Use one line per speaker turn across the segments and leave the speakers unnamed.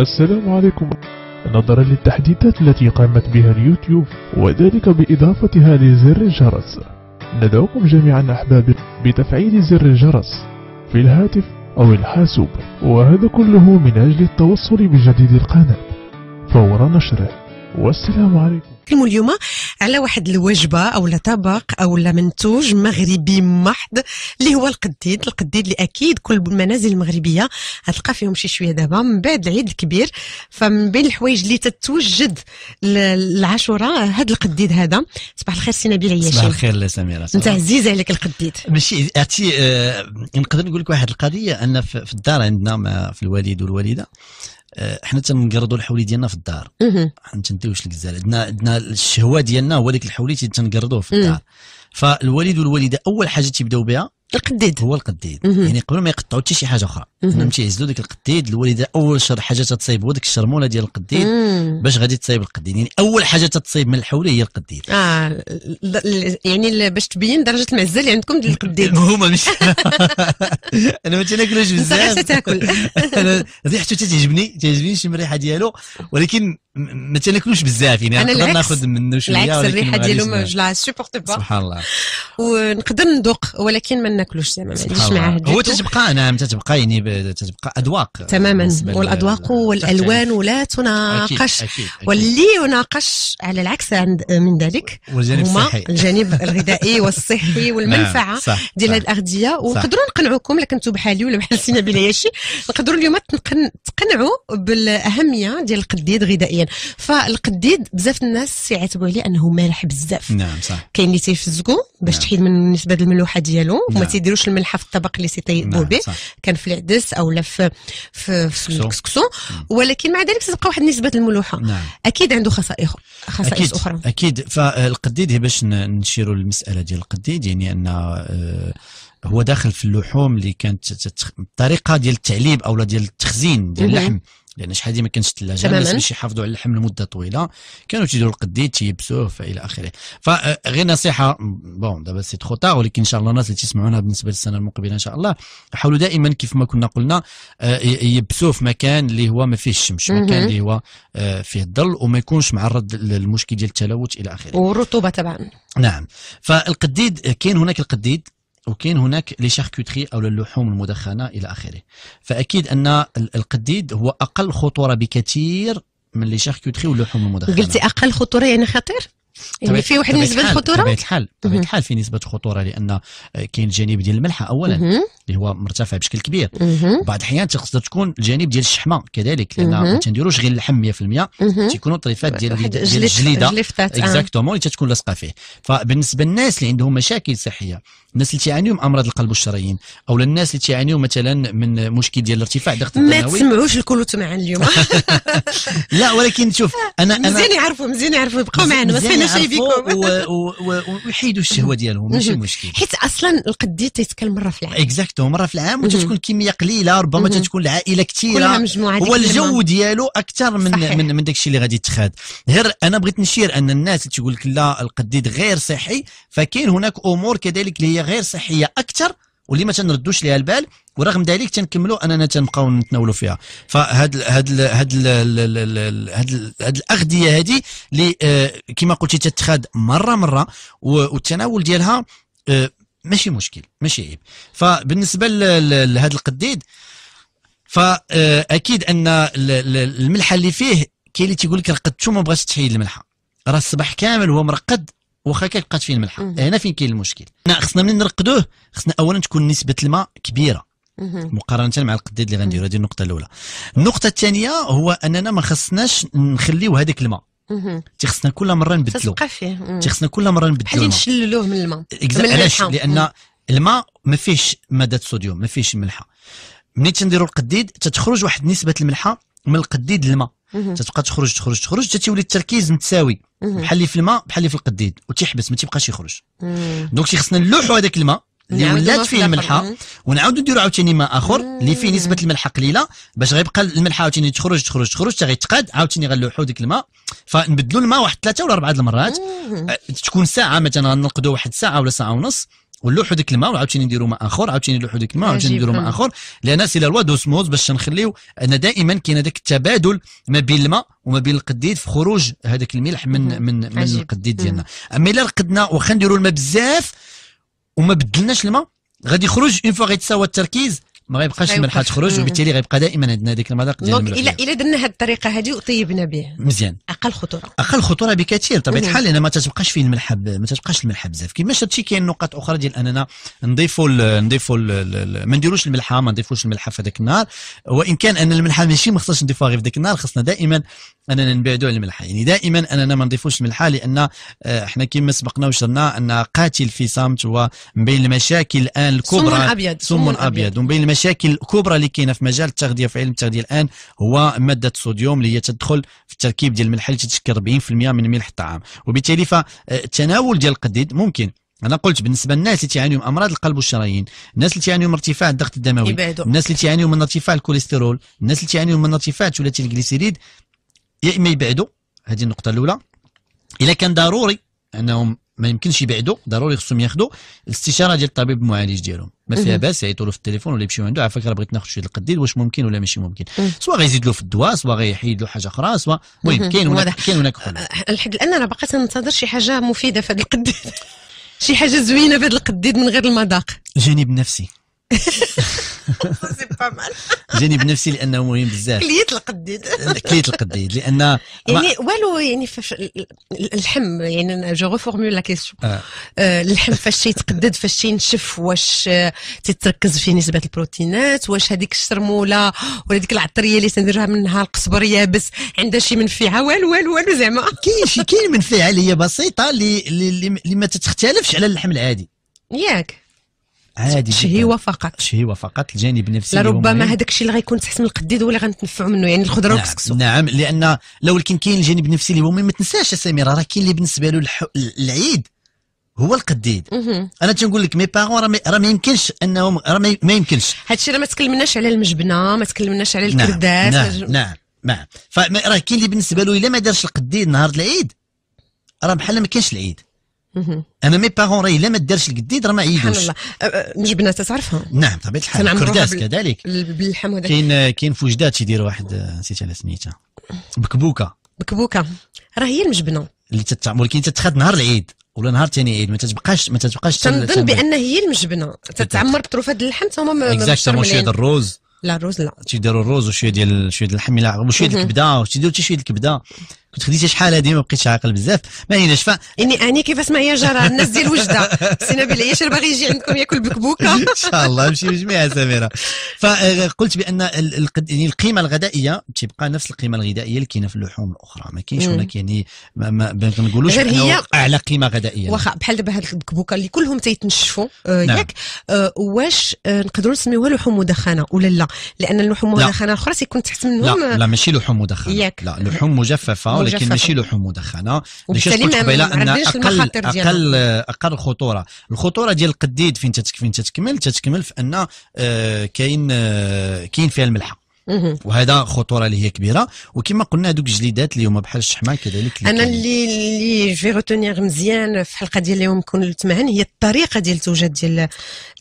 السلام عليكم نظرا للتحديثات التي قامت بها اليوتيوب وذلك بإضافة هذه زر الجرس ندعوكم جميعا أحبابي بتفعيل زر الجرس في الهاتف أو الحاسوب وهذا كله من أجل التوصل بجديد القناة فور نشره والسلام عليكم
نتكلموا اليوم على واحد الوجبه او طبق او منتوج مغربي محض اللي هو القديد القديد اللي اكيد كل المنازل المغربيه غتلقى فيهم شي شويه دابا من بعد العيد الكبير فمن بين الحوايج اللي تتوجد العاشوراء هذا القديد هذا صباح الخير سي نبيل عياشي صباح الخير
لا سميره انت
عزيز عليك القديد
ماشي اعطي آه نقدر نقول لك واحد القضيه ان في الدار عندنا في الوالد والوالده آه، حنا تنقرضوا الحولي ديالنا في الدار حنا تنديوش الكزال عندنا عندنا الشهوه ديالنا هو ديك الحولي تنقرضوه في الدار فالوالد والوالده اول حاجه تيبداو بها القديد هو القديد مم. يعني قبل ما يقطعوا حتى شي حاجه اخرى فهمتي تيعزلوا ديك القديد الوالده اول شر حاجه تتصيب هو ديك الشرموله ديال القديد مم. باش غادي تصيب القديد يعني اول حاجه تتصيب من الحوله هي القديد
اه يعني باش تبين درجه المعزه اللي عندكم ديال القديد هما مش
انا ما تناكلوش بزاف انت تاكل انا ريحته تتعجبني تعجبني شي الريحه ديالو ولكن ما تناكلوش بزاف يعني انا نقدر ناخذ منه شويه العكس الريحه ديالو ما با
سبحان الله ونقدر ندوق ولكن ما ناكلوش زعما ما عنديش معاه هو
تتبقى نعم تتبقى يعني تتبقى اذواق تماما والاذواق يعني. والالوان
ولا تناقش واللي يناقش على العكس عند من ذلك والجانب هما الجانب الغذائي والصحي نعم، والمنفعه ديال هذه الاغذيه ونقدروا نقنعوكم الا كنتوا بحالي ولا بحال سينا بلياشي نقدروا اليوم تقنعوا بالاهميه ديال القديد غذائيا فالقديد بزاف الناس يعاتبوا عليه انه مالح بزاف نعم صح كاين اللي تيفزقو باش نعم. تحيد من نسبه الملوحه ديالو نعم. تيديروش الملحه في الطبق اللي تيطيبوه نعم، به كان في العدس او لا في في, في الكسكسو ولكن مع ذلك تبقى واحد نسبه الملوحه نعم. اكيد عنده خصائص خصائص أكيد. اخرى
اكيد فالقديد باش نشيروا للمساله ديال القديد يعني ان آه، هو داخل في اللحوم اللي كانت الطريقه ديال التعليب او ديال التخزين ديال اللحم لان شحال ما كانش الثلاجه الناس باش يحافظوا على اللحم لمده طويله كانوا تيديروا القديد تيبسوه فالى اخره فغير آه، نصيحه بون دابا سي تخو ولكن ان شاء الله الناس اللي تسمعونا بالنسبه للسنه المقبله ان شاء الله حاولوا دائما كيف ما كنا قلنا آه، يبسوه في مكان اللي هو ما فيه الشمس مكان اللي هو آه، فيه الظل وما يكونش معرض للمشكل ديال التلوث الى اخره
والرطوبه طبعا
نعم فالقديد كاين هناك القديد وكاين هناك لي شاركوتري او اللحوم المدخنه الى اخره فاكيد ان القديد هو اقل خطوره بكثير من لي شاركوتري واللحوم المدخنه قلتي
اقل خطوره يعني خطير يعني في واحد نسبه الخطوره بطبيعه
الحال بطبيعه الحال في نسبه خطوره لان كاين الجانب ديال الملحه اولا اللي هو مرتفع بشكل كبير بعض الاحيان تقدر تكون الجانب ديال الشحمه كذلك لان ما تنديروش غير اللحم 100% تيكونوا طريفات ديال الجليده اكزاكتومون آه. اللي تتكون لاصقه فيه فبالنسبه للناس اللي عندهم مشاكل صحيه الناس اللي تيعانيو من امراض القلب والشرايين او الناس اللي تيعانيو مثلا من مشكل ديال ارتفاع ضغط الدموي ما تسمعوش
الكل معنا اليوم
لا ولكن شوف انا انا مزيان يعرفوا
مزيان يعرفوا يبقوا معنا يعرفوا
ويحيدوا الشهوه ديالهم ماشي مشكل
حيت اصلا القدي تيتكل مره في العام
اكزاكتو مره في العام وتتكون كميه قليله ربما تتكون العائله كثيره هو الجو ديالو اكثر من من من داكشي اللي غادي يتخاد غير انا بغيت نشير ان الناس تيقول لك لا القديد غير صحي فكاين هناك امور كذلك اللي هي غير صحيه اكثر واللي ما تنردوش ليها البال ورغم ذلك تنكملوا اننا تنبقاو نتناولوا فيها فهاد هاد الـ هاد الـ هاد, الـ هاد الاغذيه هذه اللي آه، كما قلتي تتخاد مره مره والتناول ديالها آه، ماشي مشكل ماشي عيب فبالنسبه لهذا القديد فاكيد آه، ان الملحه اللي فيه كاين اللي تيقول لك رقدتو ما بغاش تحيد الملحه راه الصباح كامل هو مرقد واخا كيبقى فيه الملح هنا فين كاين المشكل حنا خصنا ملي نرقدوه خصنا اولا تكون نسبه الماء كبيره مقارنه مع القديد اللي غنديرو هذه النقطه الاولى النقطه الثانيه هو اننا ما خصناش نخليو هذاك الماء تيخصنا كل مره نبدلو تيخصنا كل مره نبدلو حاجه
نشللوه من الماء علاش لان
الماء ما فيهش ماده صوديوم ما فيهش ملحه ملي تنديروا القديد تتخرج واحد نسبه الملحه من القديد للماء تتبقى تخرج تخرج تخرج حتى تولي التركيز متساوي بحال اللي في الماء بحال اللي في القديد وتيحبس ما تيبقاش يخرج دونك خصنا نلوحوا هذاك الماء اللي ولات فيه الملحه ونعاودوا نديروا عاوتاني ماء اخر اللي فيه نسبه الملحه قليله باش غيبقى الملحه عاوتاني تخرج تخرج تخرج حتى غيتقاد عاوتاني غنلوحوا ديك الماء فنبدلوا الماء واحد ثلاثه ولا اربعه المرات أه، تكون ساعه مثلا غنلقدو واحد ساعه ولا ساعه ونص ونلوحوا ديك الماء وعاوتاني نديروا ماء اخر عاوتاني نلوحوا ديك الماء وعاوتاني نديروا ماء اخر لان سي لا لوا دوسموز باش نخليو ان دائما كاين هذاك التبادل ما بين الماء وما بين القديد في خروج هذاك الملح من من من القديد ديالنا اما الا رقدنا واخا نديروا الماء بزاف وما بدلناش الماء غادي يخرج اون فوا غيتساوى التركيز ما غيبقاش الملحة تخرج وبالتالي غيبقى دائما عندنا هذيك المذاق ديال دونك الا
الا درنا هذه الطريقه هذه وطيبنا به مزيان اقل خطوره
اقل خطوره بكثير بطبيعه الحال لان ما تتبقاش فيه الملح ما تتبقاش الملح بزاف كما شفتي كاين نقاط اخرى ديال اننا نضيفوا نضيفوا ما نديروش الملحه ما نضيفوش الملحه في هذاك النهار وان كان ان الملحه ماشي ما خصناش نضيفوها غير في ذاك النهار خصنا دائما اننا نبعدوا على الملحه يعني دائما اننا ما نضيفوش الملحه لان آه، احنا كما سبقنا وشرنا ان قاتل في صامت ومن بين المشاكل الان الكبرى سم ابيض سم ابيض ومن بين المشاكل الكبرى اللي كاينه في مجال التغذيه في علم التغذيه الان هو ماده الصوديوم اللي هي تدخل في التركيب ديال الملح اللي تشكل 40% من ملح الطعام وبالتالي فالتناول آه، ديال القديد ممكن انا قلت بالنسبه للناس اللي من امراض القلب والشرايين الناس اللي تعانيوا من ارتفاع الضغط الدموي يبعدو. الناس اللي تعانيوا من ارتفاع الكوليسترول الناس اللي تعانيوا من ارتفاع ثلاثي الجليسيريد يا اما يبعدوا هذه النقطه الاولى الا كان ضروري انهم ما يمكنش يبعدوا ضروري خصهم ياخذوا الاستشاره ديال الطبيب المعالج ديالهم ما فيها باس يعيطوا له في التليفون ولا يمشيو عنده على راه بغيت ناخذ شويه القديد واش ممكن ولا ماشي ممكن سواء غيزيد له في الدواء سواء غيحيد له حاجه اخرى سواء المهم كاين هناك كاين هناك حل
أه، لحد الان انا باقا تنتظر شي حاجه مفيده في هذا القديد شي حاجه زوينه في هذا القديد من غير المذاق
الجانب النفسي سي با مال جاني بنفسي لانه مهم بزاف كليت
القديد كليت
القديد لان يعني
والو يعني فاش اللحم يعني جو ريفورمول لا كيسيون اللحم فاش تيتقدد فاش تينشف واش تتركز في نسبه البروتينات واش هذيك الشرموله ولا ديك العطريه اللي تنديرها منها القصبر يابس عندها شي منفعه والو والو والو زعما كاين شي كاين منفعه اللي هي بسيطه اللي اللي ما تتختلفش
على اللحم العادي ياك عادي شهيوه فقط شهيوه فقط الجانب النفسي لربما هذاك
الشيء اللي غيكون تحت من القديد هو اللي غنتنفعوا منه يعني الخضره نعم والكسكسو
نعم لان لو كان كاين الجانب النفسي اللي هو ما تنساش سميره راه كاين اللي بالنسبه له الح... العيد هو القديد انا تنقول لك مي بارون راه ما يمكنش انهم راه ما يمكنش
هادشي راه ما تكلمناش على المجبنه ما تكلمناش على نعم، الكرداس نعم نعم,
نعم. نعم. فراه كاين اللي بالنسبه له الا ما دارش القديد نهار العيد راه بحال ما كاينش العيد اما مي بارون راهي لا ما دارش الجديد راه ما عيدوش سبحان الله جبنه تتعرفها نعم طبيعه الحال كرداس كذلك
باللحم كاين
كاين فوجدات يديروا واحد نسيت على سميتها بكبوكه بكبوكه راه هي المجبنه اللي تتعمل ولكن تتخاد نهار العيد ولا نهار ثاني عيد ما تتبقاش ما تتبقاش تنظن بان
هي المجبنه تتعمر بطروفه اللحم تما اكزاكتومون شويه ديال الروز لا الروز لا
تيديروا الروز وشويه ديال شويه ديال اللحم وشويه ديال الكبده تيديروا حتى شويه الكبده كنت خديتي شحال هذه ما بقيتش عاقل بزاف ما هيناش ف اني اني كيفاش ما هي جرى الناس ديال وجده سي نبيل اللي باغي يجي عندكم ياكل
بكبوكه ان شاء
الله نمشي جميعا سميره فقلت آه، بان يعني القيمه الغذائيه تبقى نفس القيمه الغذائيه اللي كاينه في اللحوم الاخرى ما كاينش هناك يعني ما, ما نقولوش غير هي اعلى قيمه غذائيه واخا
بحال دابا هاد البكبوكه اللي كلهم تيتنشفوا آه نعم. ياك آه واش آه، نقدروا نسميوها لحوم مدخنه ولا لا لان اللحوم المدخنه الاخرى تيكون تحت منهم لا
لا ماشي لحوم مدخنه ياك. لا لحوم مجففه ولكن ماشي لحوم مدخنه باش قلت قبيله ان اقل اقل اقل خطوره الخطوره ديال القديد فين تتكمل تتكمل في ان آه، كاين آه، كاين فيها الملحه وهذا خطوره اللي هي كبيره وكما قلنا هذوك الجليدات اليوم بحال الشحمه كذلك
اللي انا اللي اللي جي روتونيغ مزيان في الحلقه ديال اليوم كون التمهن هي الطريقه ديال التوجد ديال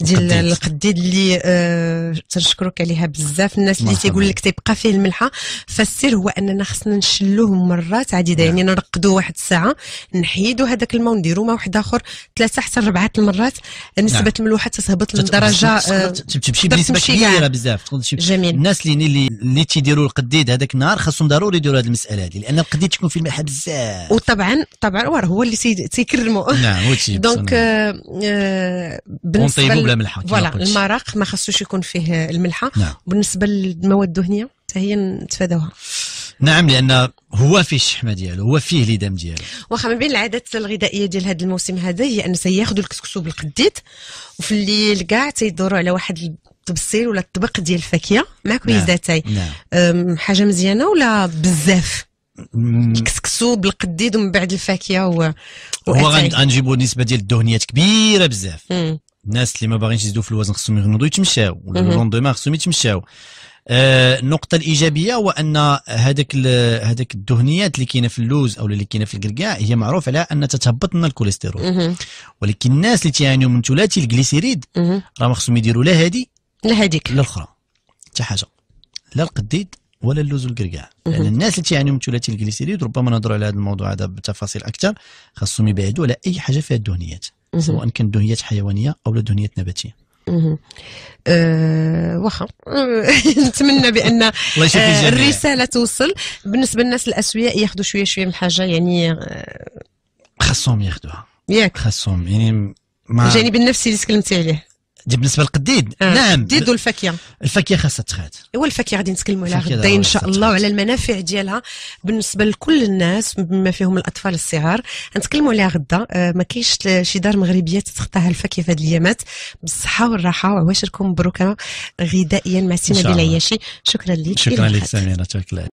ديال القديد اللي آه تنشكرك عليها بزاف الناس اللي تيقول لك تيبقى فيه الملحه فالسر هو اننا خصنا نشلوه مرات عديده نعم. يعني نرقدوه واحد الساعه نحيدوا هذاك الماء ونديروا ماء واحد اخر ثلاثه حتى اربعه المرات نسبه نعم. الملوحه تتهبط لدرجه تمشي آه، بنسبه كبيره
بزاف جميل الناس اللي اللي اللي تيديروا القديد هذاك النهار خاصهم ضروري يديروا هذه المساله هذه لان القديد تيكون في المحل بزاف
وطبعا طبعا هو اللي تيكرموا نعم
هو دونك
آه, آه، بالنسبه بلا ملحه فوالا المرق ما خاصوش يكون فيه الملحه نعم. بالنسبه للمواد الدهنيه حتى هي نتفاداوها
نعم لان هو فيه الشحمه ديالو هو فيه الهدام ديالو
واخا من بين العادات الغذائيه ديال هذا الموسم هذا هي ان تياخذوا الكسكسو بالقديد وفي الليل كاع تيدوروا على واحد الطبسيل ولا الطبق ديال الفاكهه مع كويزه نعم، نعم. حاجه مزيانه ولا بزاف كسكسو بالقديد ومن بعد الفاكهه و... هو غنجيبوا
نسبه ديال الدهنيات كبيره بزاف الناس اللي ما باغينش يزيدوا في الوزن خصهم يغنوضوا يتمشاو واللوندوما خصهم يتمشاو آه النقطة الإيجابية هو أن هذاك هذاك الدهنيات اللي كاينة في اللوز أو اللي كاينة في الكركاع هي معروف على أن تتهبط لنا الكوليسترول ولكن الناس اللي تيعانيو من ثلاثي الجليسيريد راه خصهم يديروا لا هذه لهذيك للاخرى حتى حاجه لا القديد ولا اللوز والكركاع لان يعني الناس اللي تيعانيو من ثلاثي الجليسيريد ربما نهضروا على هذا الموضوع هذا بتفاصيل اكثر خاصهم يبعدوا على اي حاجه فيها الدهنيات سواء كانت دهنيات حيوانيه او دهنيات نباتيه
أه واخا نتمنى بان آه، الرساله توصل بالنسبه للناس الاسوياء ياخذوا شويه شويه من الحاجه يعني آه،
خاصهم ياخذوها ياك خاصهم يعني الجانب
النفسي اللي تكلمتي عليه
دي بالنسبه للقديد آه. نعم القديد والفاكهه الفاكهه خاصها تخات
ايوا الفاكهه غادي نتكلموا عليها غدا ان شاء الله وعلى المنافع ديالها بالنسبه لكل الناس بما فيهم الاطفال الصغار غنتكلموا عليها غدا آه ما كاينش شي دار مغربيه تتخطاها الفاكهه في هذه الايامات بالصحه والراحه وعواشركم
مبروكه غذائيا مع سينا بلياشي شكرا لك شكرا لك سميره شكرا